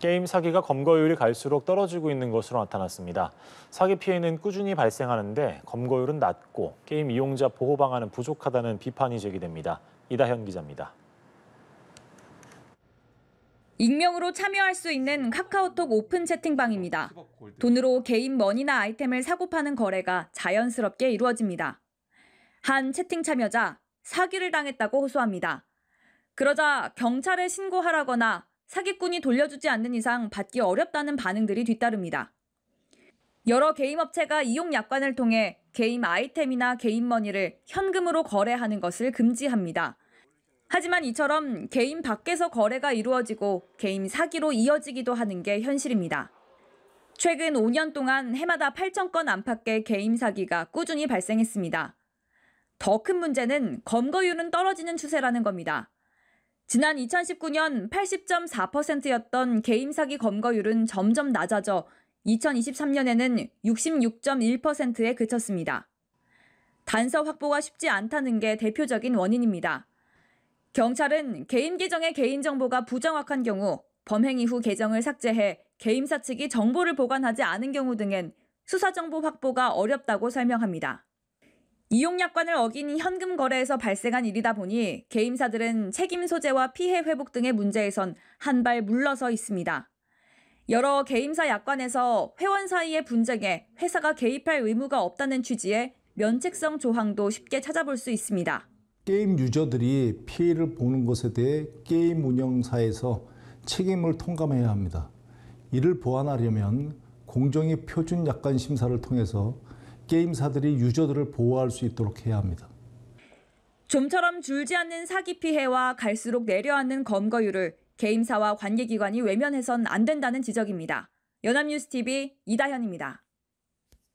게임 사기가 검거율이 갈수록 떨어지고 있는 것으로 나타났습니다. 사기 피해는 꾸준히 발생하는데 검거율은 낮고 게임 이용자 보호 방안은 부족하다는 비판이 제기됩니다. 이다현 기자입니다. 익명으로 참여할 수 있는 카카오톡 오픈 채팅방입니다. 돈으로 개인 머니나 아이템을 사고 파는 거래가 자연스럽게 이루어집니다. 한 채팅 참여자 사기를 당했다고 호소합니다. 그러자 경찰에 신고하라거나 사기꾼이 돌려주지 않는 이상 받기 어렵다는 반응들이 뒤따릅니다. 여러 게임업체가 이용 약관을 통해 게임 아이템이나 게임머니를 현금으로 거래하는 것을 금지합니다. 하지만 이처럼 게임 밖에서 거래가 이루어지고 게임 사기로 이어지기도 하는 게 현실입니다. 최근 5년 동안 해마다 8천건 안팎의 게임 사기가 꾸준히 발생했습니다. 더 큰 문제는 검거율은 떨어지는 추세라는 겁니다. 지난 2019년 80.4%였던 개임 사기 검거율은 점점 낮아져 2023년에는 66.1%에 그쳤습니다. 단서 확보가 쉽지 않다는 게 대표적인 원인입니다. 경찰은 개인 계정의 개인정보가 부정확한 경우 범행 이후 계정을 삭제해 개임사 측이 정보를 보관하지 않은 경우 등엔 수사정보 확보가 어렵다고 설명합니다. 이용약관을 어긴 현금 거래에서 발생한 일이다 보니 게임사들은 책임 소재와 피해 회복 등의 문제에선 한 발 물러서 있습니다. 여러 게임사 약관에서 회원 사이의 분쟁에 회사가 개입할 의무가 없다는 취지의 면책성 조항도 쉽게 찾아볼 수 있습니다. 게임 유저들이 피해를 보는 것에 대해 게임 운영사에서 책임을 통감해야 합니다. 이를 보완하려면 공정위 표준 약관 심사를 통해서 게임사들이 유저들을 보호할 수 있도록 해야 합니다. 좀처럼 줄지 않는 사기 피해와 갈수록 내려앉는 검거율을 게임사와 관계기관이 외면해선 안 된다는 지적입니다. 연합뉴스TV 이다현입니다.